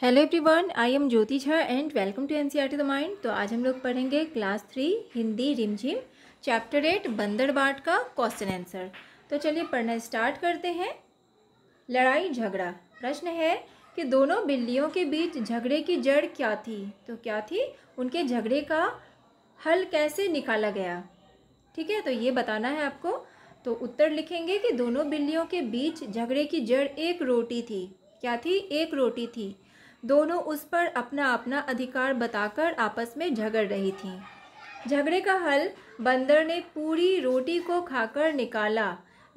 hello everyone I am Jyoti Jha and welcome to N C R T the mind तो आज हम लोग पढ़ेंगे क्लास थ्री हिंदी रिमझिम चैप्टर एट बंदरबाट का क्वेश्चन आंसर तो चलिए पढ़ना स्टार्ट करते हैं लड़ाई झगड़ा प्रश्न है कि दोनों बिल्लियों के बीच झगड़े की जड़ क्या थी तो क्या थी उनके झगड़े का हल कैसे निकाला गया ठीक है तो ये बताना है आपको तो उत्तर लिखेंगे कि दोनों बिल्लियों के बीच झगड़े की जड़ एक रोटी थी क्या थी एक रोटी थी दोनों उस पर अपना अपना अधिकार बताकर आपस में झगड़ रही थीं झगड़े का हल बंदर ने पूरी रोटी को खाकर निकाला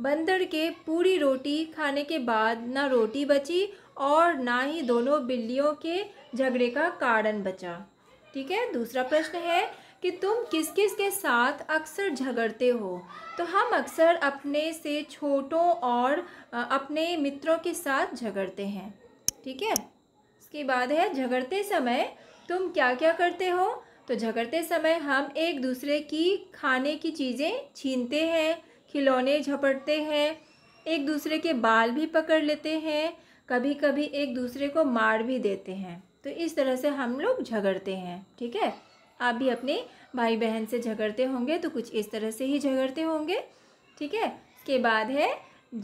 बंदर के पूरी रोटी खाने के बाद ना रोटी बची और ना ही दोनों बिल्लियों के झगड़े का कारण बचा ठीक है दूसरा प्रश्न है कि तुम किस किस के साथ अक्सर झगड़ते हो तो हम अक्सर अपने से छोटों और अपने मित्रों के साथ झगड़ते हैं ठीक है उसके बाद है झगड़ते समय तुम क्या क्या करते हो तो झगड़ते समय हम एक दूसरे की खाने की चीज़ें छीनते हैं खिलौने झपटते हैं एक दूसरे के बाल भी पकड़ लेते हैं कभी कभी एक दूसरे को मार भी देते हैं तो इस तरह से हम लोग झगड़ते हैं ठीक है आप भी अपने भाई बहन से झगड़ते होंगे तो कुछ इस तरह से ही झगड़ते होंगे ठीक है इसके बाद है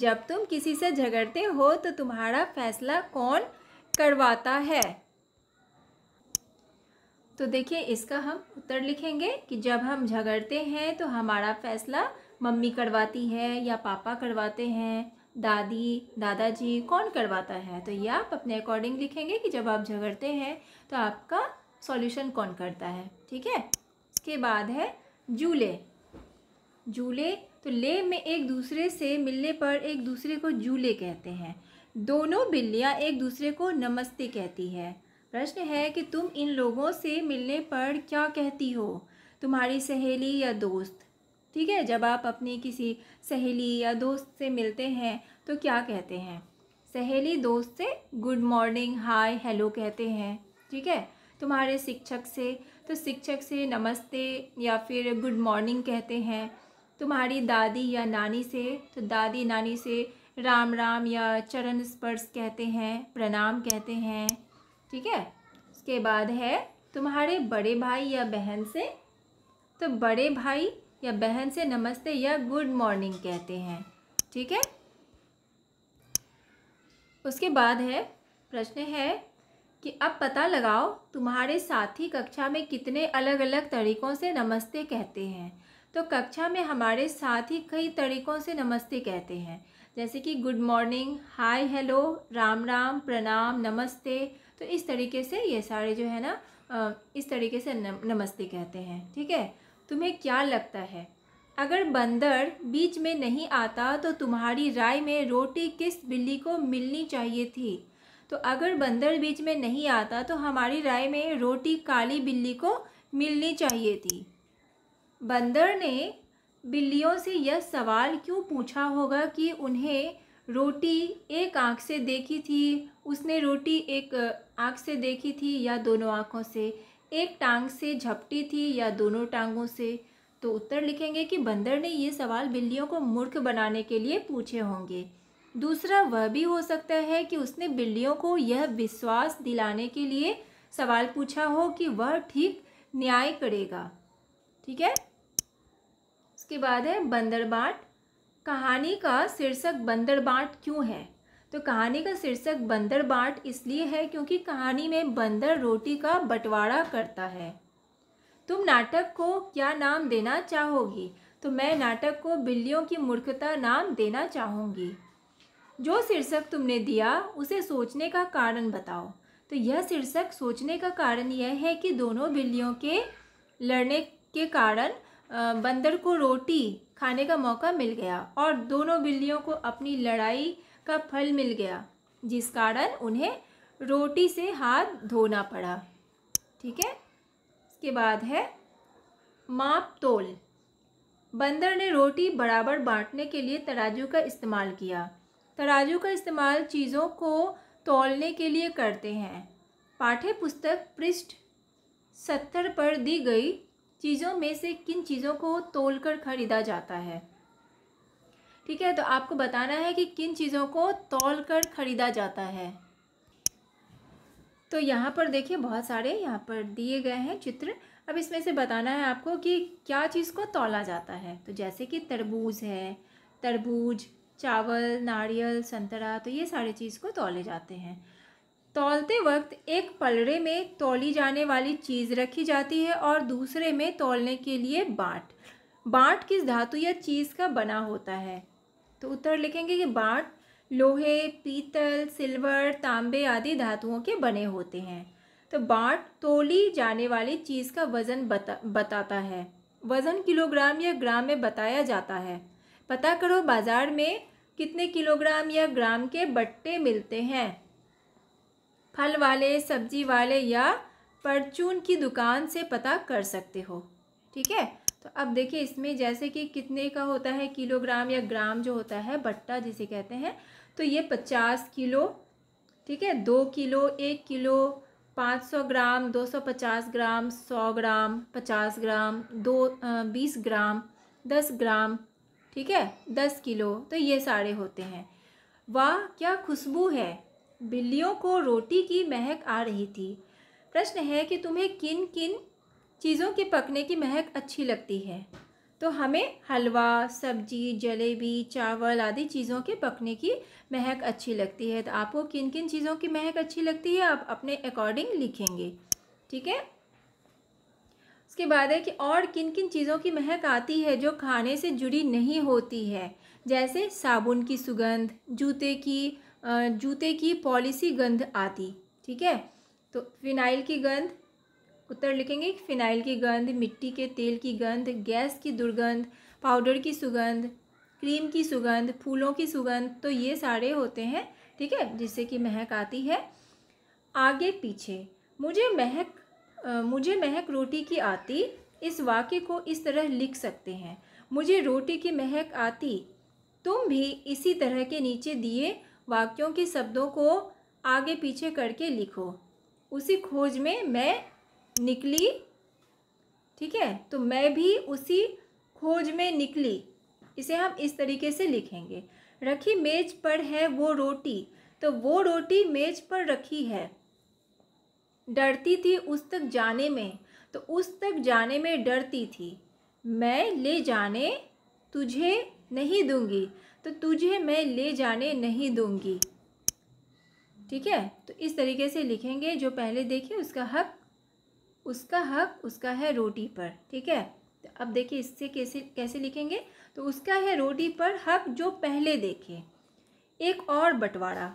जब तुम किसी से झगड़ते हो तो तुम्हारा फैसला कौन करवाता है तो देखिए इसका हम उत्तर लिखेंगे कि जब हम झगड़ते हैं तो हमारा फैसला मम्मी करवाती है या पापा करवाते हैं दादी दादाजी कौन करवाता है तो ये आप अपने अकॉर्डिंग लिखेंगे कि जब आप झगड़ते हैं तो आपका सॉल्यूशन कौन करता है ठीक है इसके बाद है जूले जूले तो ले में एक दूसरे से मिलने पर एक दूसरे को जूले कहते हैं दोनों बिल्लियाँ एक दूसरे को नमस्ते कहती है प्रश्न है कि तुम इन लोगों से मिलने पर क्या कहती हो तुम्हारी सहेली या दोस्त ठीक है जब आप अपनी किसी सहेली या दोस्त से मिलते हैं तो क्या कहते हैं सहेली दोस्त से गुड मॉर्निंग हाय हेलो कहते हैं ठीक है तुम्हारे शिक्षक से तो शिक्षक से नमस्ते या फिर गुड मॉर्निंग कहते हैं तुम्हारी दादी या नानी से तो दादी नानी से राम राम या चरण स्पर्श कहते हैं प्रणाम कहते हैं ठीक है उसके बाद है तुम्हारे बड़े भाई या बहन से तो बड़े भाई या बहन से नमस्ते या गुड मॉर्निंग कहते हैं ठीक है उसके बाद है प्रश्न है कि अब पता लगाओ तुम्हारे साथी कक्षा में कितने अलग अलग तरीक़ों से नमस्ते कहते हैं तो कक्षा में हमारे साथी कई तरीक़ों से नमस्ते कहते हैं जैसे कि good morning hi hello Ram Ram प्रणाम नमस्ते तो इस तरीके से ये सारे जो है ना इस तरीके से नमस्ते कहते हैं ठीक है तुम्हें क्या लगता है अगर बंदर बीच में नहीं आता तो तुम्हारी राय में रोटी किस बिल्ली को मिलनी चाहिए थी तो अगर बंदर बीच में नहीं आता तो हमारी राय में रोटी काली बिल्ली को मिलनी चाहिए थी बंदर ने बिल्लियों से यह सवाल क्यों पूछा होगा कि उन्हें रोटी एक आँख से देखी थी उसने रोटी एक आँख से देखी थी या दोनों आँखों से एक टांग से झपटी थी या दोनों टांगों से तो उत्तर लिखेंगे कि बंदर ने ये सवाल बिल्लियों को मूर्ख बनाने के लिए पूछे होंगे दूसरा वह भी हो सकता है कि उसने बिल्लियों को यह विश्वास दिलाने के लिए सवाल पूछा हो कि वह ठीक न्याय करेगा ठीक है उसके बाद है बंदरबाट कहानी का शीर्षक बंदरबाट क्यों है तो कहानी का शीर्षक बंदर बाट इसलिए है क्योंकि कहानी में बंदर रोटी का बंटवारा करता है तुम नाटक को क्या नाम देना चाहोगी तो मैं नाटक को बिल्लियों की मूर्खता नाम देना चाहूँगी जो शीर्षक तुमने दिया उसे सोचने का कारण बताओ तो यह शीर्षक सोचने का कारण यह है कि दोनों बिल्लियों के लड़ने के कारण बंदर को रोटी खाने का मौका मिल गया और दोनों बिल्लियों को अपनी लड़ाई का फल मिल गया जिस कारण उन्हें रोटी से हाथ धोना पड़ा ठीक है इसके बाद है माप तोल बंदर ने रोटी बराबर बांटने के लिए तराजू का इस्तेमाल किया तराजू का इस्तेमाल चीज़ों को तोलने के लिए करते हैं पाठ्य पुस्तक पृष्ठ सत्तर पर दी गई चीज़ों में से किन चीज़ों को तोल कर खरीदा जाता है ठीक है तो आपको बताना है कि किन चीज़ों को तोल कर खरीदा जाता है तो यहाँ पर देखिए बहुत सारे यहाँ पर दिए गए हैं चित्र अब इसमें से बताना है आपको कि क्या चीज़ को तोला जाता है तो जैसे कि तरबूज है तरबूज चावल नारियल संतरा तो ये सारे चीज़ को तोले जाते हैं तौलते वक्त एक पलड़े में तौली जाने वाली चीज़ रखी जाती है और दूसरे में तौलने के लिए बाट बाट किस धातु या चीज़ का बना होता है तो उत्तर लिखेंगे कि बाट लोहे पीतल सिल्वर तांबे आदि धातुओं के बने होते हैं तो बाट तोली जाने वाली चीज़ का वज़न बता बताता है वज़न किलोग्राम या ग्राम में बताया जाता है पता करो बाज़ार में कितने किलोग्राम या ग्राम के बट्टे मिलते हैं फल वाले सब्जी वाले या परचून की दुकान से पता कर सकते हो ठीक है तो अब देखिए इसमें जैसे कि कितने का होता है किलोग्राम या ग्राम जो होता है भट्टा जिसे कहते हैं तो ये पचास किलो ठीक है दो किलो एक किलो पाँच सौ ग्राम दो सौ पचास ग्राम सौ ग्राम पचास ग्राम दो बीस ग्राम दस ग्राम ठीक है दस किलो तो ये सारे होते हैं वाह क्या खुशबू है बिल्लियों को रोटी की महक आ रही थी प्रश्न है कि तुम्हें किन किन चीज़ों के पकने की महक अच्छी लगती है तो हमें हलवा सब्जी जलेबी चावल आदि चीज़ों के पकने की महक अच्छी लगती है तो आपको किन किन चीज़ों की महक अच्छी लगती है आप अपने अकॉर्डिंग लिखेंगे ठीक है उसके बाद है कि और किन किन चीज़ों की महक आती है जो खाने से जुड़ी नहीं होती है जैसे साबुन की सुगंध जूते की जूते की पॉलिसी गंध आती ठीक है तो फिनाइल की गंध उत्तर लिखेंगे फिनाइल की गंध मिट्टी के तेल की गंध गैस की दुर्गंध पाउडर की सुगंध क्रीम की सुगंध फूलों की सुगंध तो ये सारे होते हैं ठीक है जिससे कि महक आती है आगे पीछे मुझे महक आ, मुझे महक रोटी की आती इस वाक्य को इस तरह लिख सकते हैं मुझे रोटी की महक आती तुम भी इसी तरह के नीचे दिए वाक्यों के शब्दों को आगे पीछे करके लिखो उसी खोज में मैं निकली ठीक है तो मैं भी उसी खोज में निकली इसे हम इस तरीके से लिखेंगे रखी मेज पर है वो रोटी तो वो रोटी मेज पर रखी है डरती थी उस तक जाने में तो उस तक जाने में डरती थी मैं ले जाने तुझे नहीं दूंगी तो तुझे मैं ले जाने नहीं दूंगी ठीक है तो इस तरीके से लिखेंगे जो पहले देखिए उसका हक उसका हक उसका है रोटी पर ठीक है तो अब देखिए इससे कैसे कैसे लिखेंगे तो उसका है रोटी पर हक जो पहले देखे एक और बंटवारा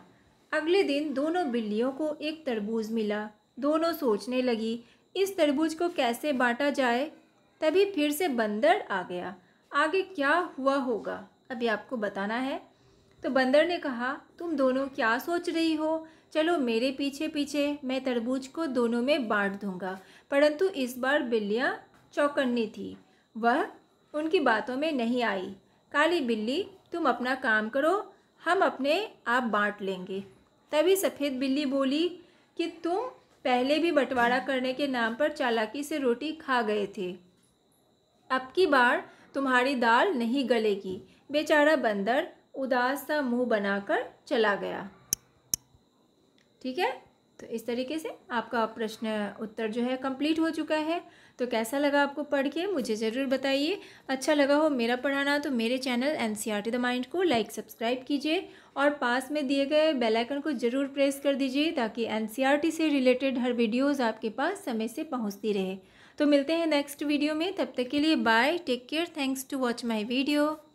अगले दिन दोनों बिल्लियों को एक तरबूज मिला दोनों सोचने लगी इस तरबूज को कैसे बांटा जाए तभी फिर से बंदर आ गया आगे क्या हुआ होगा अभी आपको बताना है तो बंदर ने कहा तुम दोनों क्या सोच रही हो चलो मेरे पीछे पीछे मैं तरबूज को दोनों में बांट दूंगा परंतु इस बार बिल्लियाँ चौकन्नी थी वह उनकी बातों में नहीं आई काली बिल्ली तुम अपना काम करो हम अपने आप बांट लेंगे तभी सफ़ेद बिल्ली बोली कि तुम पहले भी बंटवारा करने के नाम पर चालाकी से रोटी खा गए थे अब की बार तुम्हारी दाल नहीं गलेगी बेचारा बंदर उदास सा मुंह बनाकर चला गया ठीक है तो इस तरीके से आपका प्रश्न उत्तर जो है कंप्लीट हो चुका है तो कैसा लगा आपको पढ़ के मुझे ज़रूर बताइए अच्छा लगा हो मेरा पढ़ाना तो मेरे channel N C R T the mind को लाइक सब्सक्राइब कीजिए और पास में दिए गए बेल आइकन को ज़रूर प्रेस कर दीजिए ताकि एन सी आर टी से रिलेटेड हर वीडियोज़ आपके पास समय से पहुँचती रहे तो मिलते हैं नेक्स्ट वीडियो में तब तक के लिए bye take care thanks to watch my video